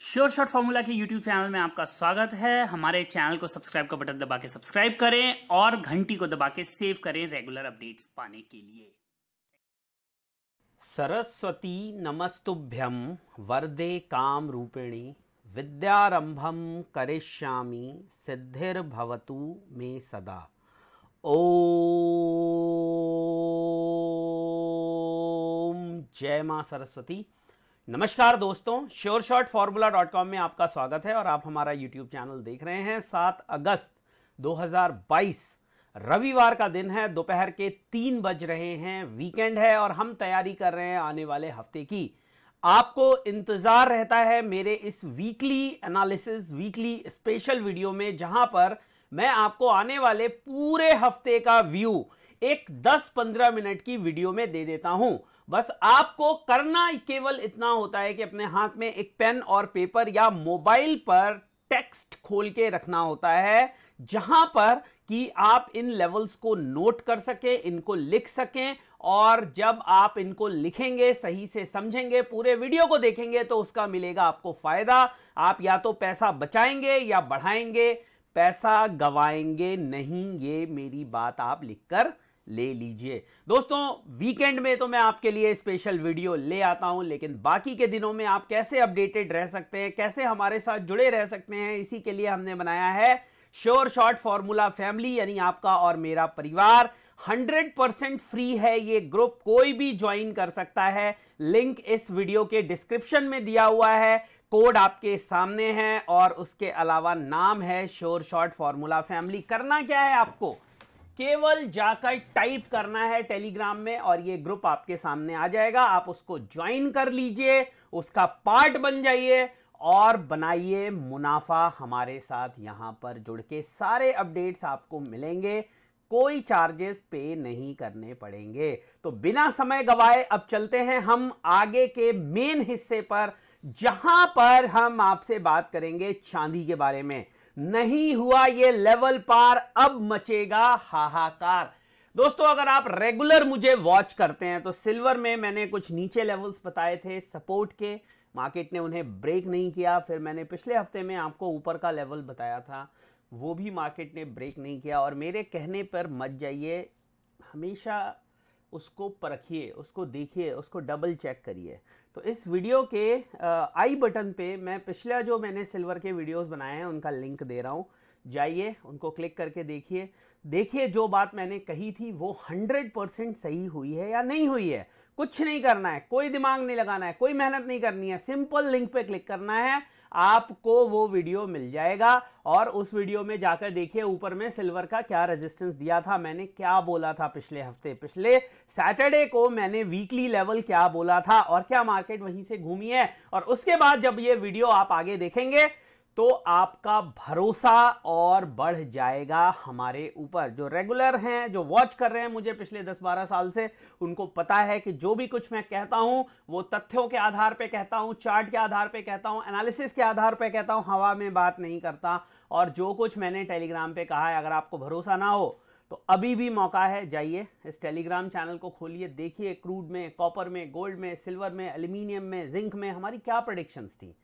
sure short formula के YouTube channel में आपका स्वागत है हमारे चैनल को सब्सक्राइब का बटन दबा के सब्सक्राइब करें और घंटी को दबा के सेव करें रेगुलर अपडेट्स पाने के लिए सरस्वती नमस्तुभ्यम वरदे काम रूपिणी विद्यारंभम करिष्यामि भवतु मे सदा ओ जय माँ सरस्वती नमस्कार दोस्तों sure short formula dot com में आपका स्वागत है और आप हमारा यूट्यूब चैनल देख रहे हैं सात अगस्त 2022 रविवार का दिन है दोपहर के तीन बज रहे हैं वीकेंड है और हम तैयारी कर रहे हैं आने वाले हफ्ते की आपको इंतज़ार रहता है मेरे इस weekly analysis weekly special video में जहां पर मैं आपको आने वाले पूरे हफ्ते का व्यू एक 10-15 मिनट की वीडियो में दे देता हूं बस आपको करना केवल इतना होता है कि अपने हाथ में एक पेन और पेपर या मोबाइल पर टेक्स्ट खोल के रखना होता है जहां पर कि आप इन लेवल्स को नोट कर सकें इनको लिख सकें और जब आप इनको लिखेंगे सही से समझेंगे पूरे वीडियो को देखेंगे तो उसका मिलेगा आपको फायदा आप या तो पैसा बचाएंगे या बढ़ाएंगे पैसा गवाएंगे नहीं ये मेरी बात आप लिखकर ले लीजिए दोस्तों वीकेंड में तो मैं आपके लिए स्पेशल वीडियो ले आता हूं लेकिन बाकी के दिनों में आप कैसे अपडेटेड रह सकते हैं कैसे हमारे साथ जुड़े रह सकते हैं इसी के लिए हमने बनाया है श्योर शॉर्ट फॉर्मूला फैमिली यानी आपका और मेरा परिवार 100% फ्री है ये ग्रुप कोई भी ज्वाइन कर सकता है लिंक इस वीडियो के डिस्क्रिप्शन में दिया हुआ है कोड आपके सामने है और उसके अलावा नाम है श्योर शॉर्ट फॉर्मूला फैमिली करना क्या है आपको केवल जाकर टाइप करना है टेलीग्राम में और ये ग्रुप आपके सामने आ जाएगा आप उसको ज्वाइन कर लीजिए उसका पार्ट बन जाइए और बनाइए मुनाफा हमारे साथ यहां पर जुड़ के सारे अपडेट्स आपको मिलेंगे कोई चार्जेस पे नहीं करने पड़ेंगे तो बिना समय गवाए अब चलते हैं हम आगे के मेन हिस्से पर जहां पर हम आपसे बात करेंगे चांदी के बारे में नहीं हुआ ये लेवल पार अब मचेगा हाहाकार दोस्तों अगर आप रेगुलर मुझे वॉच करते हैं तो सिल्वर में मैंने कुछ नीचे लेवल्स बताए थे सपोर्ट के मार्केट ने उन्हें ब्रेक नहीं किया फिर मैंने पिछले हफ्ते में आपको ऊपर का लेवल बताया था वो भी मार्केट ने ब्रेक नहीं किया और मेरे कहने पर मत जाइए हमेशा उसको परखिए उसको देखिए उसको डबल चेक करिए तो इस वीडियो के आई बटन पे मैं पिछला जो मैंने सिल्वर के वीडियोस बनाए हैं उनका लिंक दे रहा हूँ जाइए उनको क्लिक करके देखिए देखिए जो बात मैंने कही थी वो 100 परसेंट सही हुई है या नहीं हुई है कुछ नहीं करना है कोई दिमाग नहीं लगाना है कोई मेहनत नहीं करनी है सिंपल लिंक पे क्लिक करना है आपको वो वीडियो मिल जाएगा और उस वीडियो में जाकर देखिए ऊपर में सिल्वर का क्या रेजिस्टेंस दिया था मैंने क्या बोला था पिछले हफ्ते पिछले सैटरडे को मैंने वीकली लेवल क्या बोला था और क्या मार्केट वहीं से घूमी है और उसके बाद जब ये वीडियो आप आगे देखेंगे तो आपका भरोसा और बढ़ जाएगा हमारे ऊपर जो रेगुलर हैं जो वॉच कर रहे हैं मुझे पिछले 10-12 साल से उनको पता है कि जो भी कुछ मैं कहता हूं वो तथ्यों के आधार पे कहता हूं चार्ट के आधार पे कहता हूं एनालिसिस के आधार पे कहता हूं हवा में बात नहीं करता और जो कुछ मैंने टेलीग्राम पे कहा है अगर आपको भरोसा ना हो तो अभी भी मौका है जाइए इस टेलीग्राम चैनल को खोलिए देखिए क्रूड में कॉपर में गोल्ड में सिल्वर में एल्यूमिनियम में जिंक में हमारी क्या प्रोडिक्शंस थी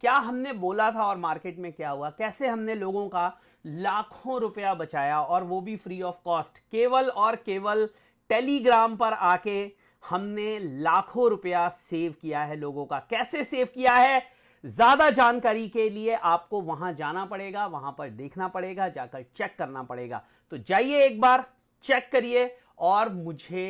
क्या हमने बोला था और मार्केट में क्या हुआ कैसे हमने लोगों का लाखों रुपया बचाया और वो भी फ्री ऑफ कॉस्ट केवल और केवल टेलीग्राम पर आके हमने लाखों रुपया सेव किया है लोगों का कैसे सेव किया है ज़्यादा जानकारी के लिए आपको वहां जाना पड़ेगा वहां पर देखना पड़ेगा जाकर चेक करना पड़ेगा तो जाइए एक बार चेक करिए और मुझे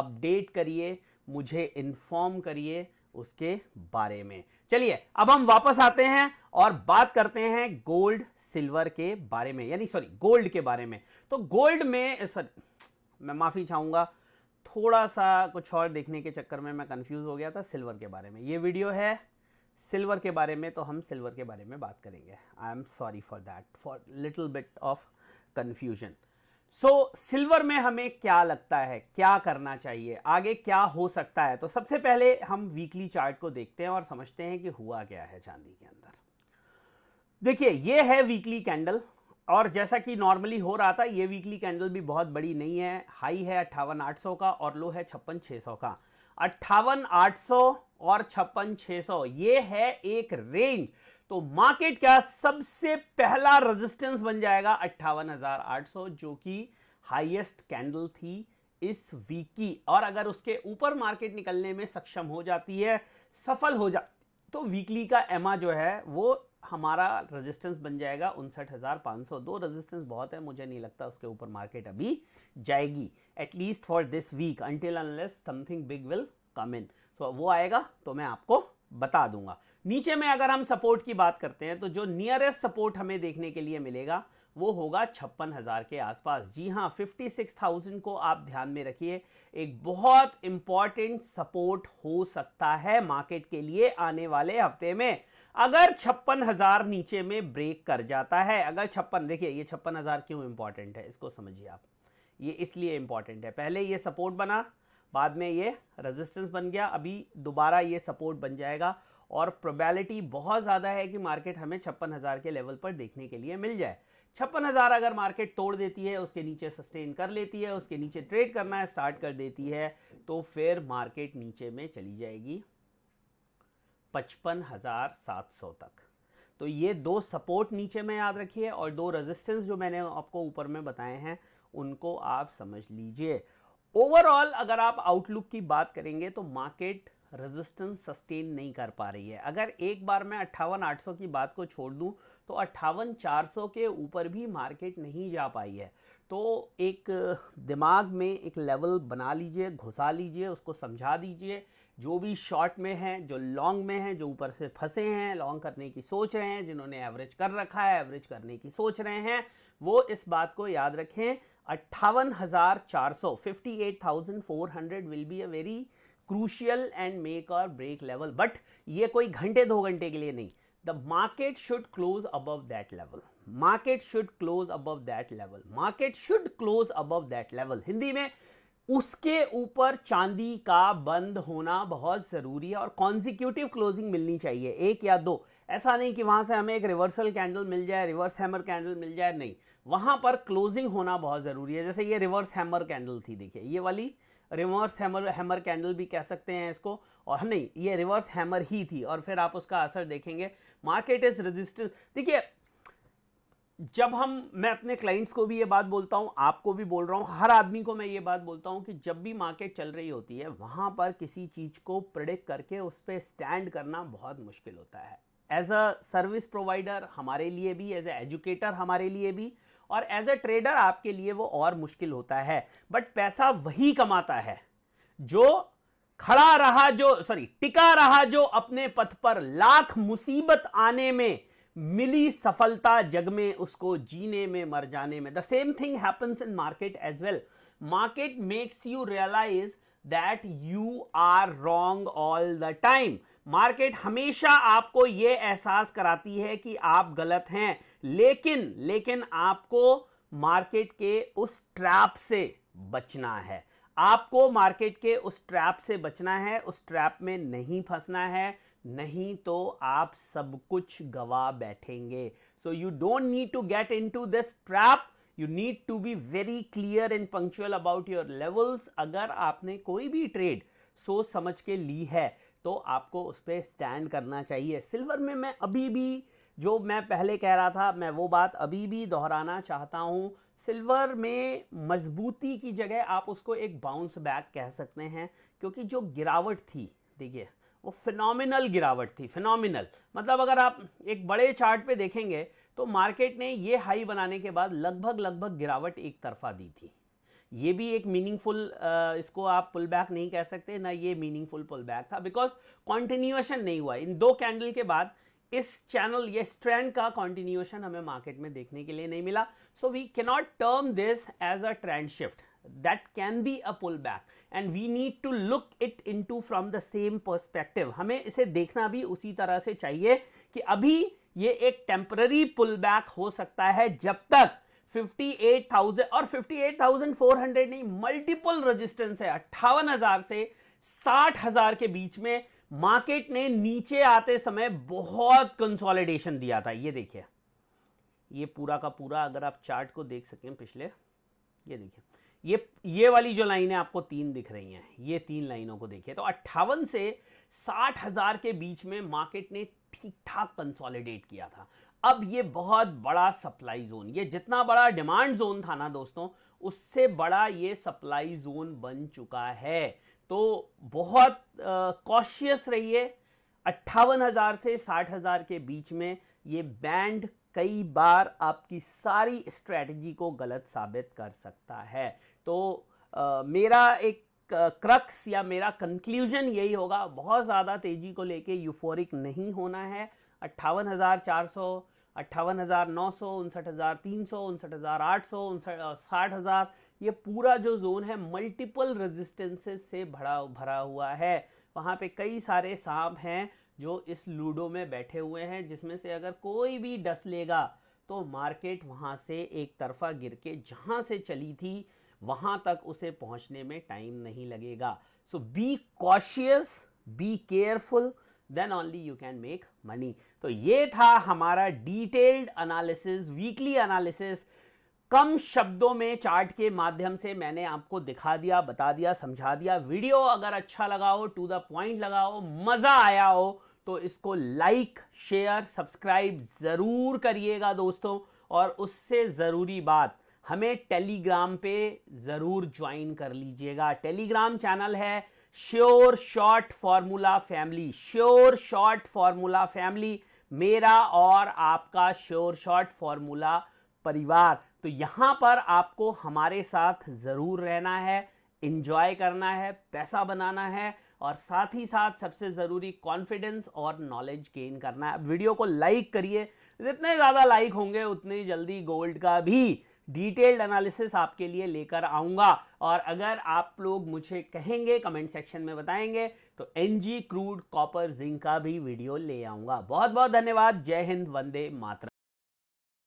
अपडेट करिए मुझे इन्फॉर्म करिए उसके बारे में चलिए अब हम वापस आते हैं और बात करते हैं गोल्ड सिल्वर के बारे में यानी सॉरी गोल्ड के बारे में तो गोल्ड में सॉरी मैं माफ़ी चाहूंगा थोड़ा सा कुछ और देखने के चक्कर में मैं कंफ्यूज हो गया था सिल्वर के बारे में ये वीडियो है सिल्वर के बारे में तो हम सिल्वर के बारे में बात करेंगे I am sorry for that for little bit of confusion so so, silver में हमें क्या लगता है क्या करना चाहिए आगे क्या हो सकता है तो सबसे पहले हम वीकली चार्ट को देखते हैं और समझते हैं कि हुआ क्या है चांदी के अंदर देखिए ये है वीकली कैंडल और जैसा कि नॉर्मली हो रहा था ये वीकली कैंडल भी बहुत बड़ी नहीं है हाई है अट्ठावन आठ सौ का और लो है छप्पन सौ का अट्ठावन आठ सौ और छप्पन छः सौ ये है एक रेंज तो मार्केट क्या सबसे पहला रेजिस्टेंस बन जाएगा अट्ठावन जो कि हाईएस्ट कैंडल थी इस वीक की और अगर उसके ऊपर मार्केट निकलने में सक्षम हो जाती है सफल हो जा तो वीकली का एमा जो है वो हमारा रेजिस्टेंस बन जाएगा उनसठ हज़ार पाँच सौ दो रेजिस्टेंस बहुत है मुझे नहीं लगता उसके ऊपर मार्केट अभी जाएगी at least for this week until unless something big will come in so वो आएगा तो मैं आपको बता दूंगा नीचे में अगर हम सपोर्ट की बात करते हैं तो जो नियरेस्ट सपोर्ट हमें देखने के लिए मिलेगा वो होगा छप्पन हज़ार के आसपास जी हाँ फिफ्टी सिक्स थाउजेंड को आप ध्यान में रखिए एक बहुत इंपॉर्टेंट सपोर्ट हो सकता है मार्केट के लिए आने वाले हफ्ते में अगर छप्पन हज़ार नीचे में ब्रेक कर जाता है अगर छप्पन देखिए ये छप्पन हज़ार क्यों इंपॉर्टेंट है इसको समझिए आप ये इसलिए इम्पॉर्टेंट है पहले ये सपोर्ट बना बाद में ये रेजिस्टेंस बन गया अभी दोबारा ये सपोर्ट बन जाएगा और प्रोबेबिलिटी बहुत ज़्यादा है कि मार्केट हमें छप्पन हज़ार के लेवल पर देखने के लिए मिल जाए छप्पन हज़ार अगर मार्केट तोड़ देती है उसके नीचे सस्टेन कर लेती है उसके नीचे ट्रेड करना है स्टार्ट कर देती है तो फिर मार्केट नीचे में चली जाएगी पचपन हज़ार सात सौ तक तो ये दो सपोर्ट नीचे में याद रखिए और दो रेजिस्टेंस जो मैंने आपको ऊपर में बताए हैं उनको आप समझ लीजिए ओवरऑल अगर आप आउटलुक की बात करेंगे तो मार्केट रेजिस्टेंस सस्टेन नहीं कर पा रही है अगर एक बार मैं अट्ठावन आठ की बात को छोड़ दूं तो अट्ठावन चार के ऊपर भी मार्केट नहीं जा पाई है तो एक दिमाग में एक लेवल बना लीजिए घुसा लीजिए उसको समझा दीजिए जो भी शॉर्ट में है जो लॉन्ग में है जो ऊपर से फंसे हैं लॉन्ग करने की सोच रहे हैं जिन्होंने एवरेज कर रखा है एवरेज करने की सोच रहे हैं वो इस बात को याद रखें अट्ठावन हज़ार चार सौ fifty eight thousand four hundred will be a very crucial and make और ब्रेक लेवल बट ये कोई घंटे दो घंटे के लिए नहीं the market should close above that level market should close above that level market should close above that level Hindi में उसके ऊपर चांदी का बंद होना बहुत ज़रूरी है और कॉन्जिक्यूटिव क्लोजिंग मिलनी चाहिए एक या दो ऐसा नहीं कि वहाँ से हमें एक रिवर्सल कैंडल मिल जाए रिवर्स हैमर कैंडल मिल जाए नहीं वहाँ पर क्लोजिंग होना बहुत ज़रूरी है जैसे ये रिवर्स हैमर कैंडल थी देखिए ये वाली रिवर्स हैमर हैमर कैंडल भी कह सकते हैं इसको और नहीं ये रिवर्स हैमर ही थी और फिर आप उसका असर देखेंगे मार्केट इज रजिस्टेंस देखिए जब हम मैं अपने क्लाइंट्स को भी ये बात बोलता हूँ आपको भी बोल रहा हूँ हर आदमी को मैं ये बात बोलता हूँ कि जब भी मार्केट चल रही होती है वहाँ पर किसी चीज़ को प्रडिक्ट करके उस पर स्टैंड करना बहुत मुश्किल होता है एज अ सर्विस प्रोवाइडर हमारे लिए भी एज ए एजुकेटर हमारे लिए भी और एज ए ट्रेडर आपके लिए वो और मुश्किल होता है बट पैसा वही कमाता है जो खड़ा रहा जो सॉरी टिका रहा जो अपने पथ पर लाख मुसीबत आने में मिली सफलता जग में उसको जीने में मर जाने में the same thing happens in market as well market makes you realise that you are wrong all the time market हमेशा आपको यह एहसास कराती है कि आप गलत हैं लेकिन लेकिन आपको मार्केट के उस ट्रैप से बचना है आपको मार्केट के उस ट्रैप से बचना है उस ट्रैप में नहीं फंसना है नहीं तो आप सब कुछ गवा बैठेंगे so you don't need to get in to this trap you need to be very clear and punctual about your levels अगर आपने कोई भी ट्रेड सोच समझ के ली है तो आपको उस पर स्टैंड करना चाहिए सिल्वर में मैं अभी भी जो मैं पहले कह रहा था मैं वो बात अभी भी दोहराना चाहता हूँ सिल्वर में मजबूती की जगह आप उसको एक बाउंस बैक कह सकते हैं क्योंकि जो गिरावट थी देखिए वो फिनोमिनल गिरावट थी फिनोमिनल मतलब अगर आप एक बड़े चार्ट पे देखेंगे तो मार्केट ने ये हाई बनाने के बाद लगभग लगभग गिरावट एक तरफा दी थी ये भी एक मीनिंगफुल इसको आप पुल बैक नहीं कह सकते ना ये मीनिंगफुल पुल बैक था बिकॉज कॉन्टिन्यूएशन नहीं हुआ इन दो कैंडल के बाद इस चैनल ये ट्रेंड का कॉन्टिन्यूएशन हमें मार्केट में देखने के लिए नहीं मिला so we cannot term this as a trend shift that can be a pullback and we need to look it into from the same perspective हमें इसे देखना भी उसी तरह से चाहिए कि अभी ये एक टेम्पररी बैक हो सकता है जब तक 58,000 और 58,400 नहीं मल्टीपल रेजिस्टेंस है अट्ठावन से साठ के बीच में मार्केट ने नीचे आते समय बहुत कंसोलिडेशन दिया था ये देखिए ये पूरा का पूरा अगर आप चार्ट को देख सकें पिछले ये देखिए ये ये वाली जो लाइनें आपको तीन दिख रही हैं ये तीन लाइनों को देखिए तो अट्ठावन से साठ हजार के बीच में मार्केट ने ठीक ठाक कंसोलिडेट किया था अब ये बहुत बड़ा सप्लाई जोन ये जितना बड़ा डिमांड जोन था ना दोस्तों उससे बड़ा ये सप्लाई जोन बन चुका है तो बहुत कॉशियस रहिए अट्ठावन हज़ार से साठ हज़ार के बीच में ये बैंड कई बार आपकी सारी स्ट्रेटजी को गलत साबित कर सकता है तो आ, मेरा एक क्रक्स या मेरा कंक्लूजन यही होगा बहुत ज़्यादा तेज़ी को लेके यूफोरिक नहीं होना है अट्ठावन हज़ार चार सौ अट्ठावन हज़ार नौ सौ उनसठ हज़ार तीन सौ उनसठ हज़ार आठ सौ उनसठ साठ हज़ार ये पूरा जो जोन है मल्टीपल रेजिस्टेंसेस से भरा भरा हुआ है वहाँ पे कई सारे सांप हैं जो इस लूडो में बैठे हुए हैं जिसमें से अगर कोई भी डस लेगा तो मार्केट वहाँ से एक तरफा गिर के जहाँ से चली थी वहाँ तक उसे पहुँचने में टाइम नहीं लगेगा so be cautious be careful then only you can make money तो ये था हमारा डिटेल्ड एनालिसिस वीकली अनालिसिस कम शब्दों में चार्ट के माध्यम से मैंने आपको दिखा दिया बता दिया समझा दिया वीडियो अगर अच्छा लगा हो टू द पॉइंट लगा हो मज़ा आया हो तो इसको लाइक शेयर सब्सक्राइब ज़रूर करिएगा दोस्तों और उससे ज़रूरी बात हमें टेलीग्राम पे ज़रूर ज्वाइन कर लीजिएगा टेलीग्राम चैनल है sure short formula family sure short formula family मेरा और आपका श्योर शॉर्ट फॉर्मूला परिवार तो यहाँ पर आपको हमारे साथ ज़रूर रहना है इन्जॉय करना है पैसा बनाना है और साथ ही साथ सबसे ज़रूरी कॉन्फिडेंस और नॉलेज गेन करना है वीडियो को लाइक करिए जितने ज़्यादा लाइक होंगे उतनी जल्दी गोल्ड का भी डिटेल्ड एनालिसिस आपके लिए लेकर आऊंगा और अगर आप लोग मुझे कहेंगे कमेंट सेक्शन में बताएंगे तो एन क्रूड कॉपर जिंक का भी वीडियो ले आऊंगा बहुत बहुत धन्यवाद जय हिंद वंदे मातृ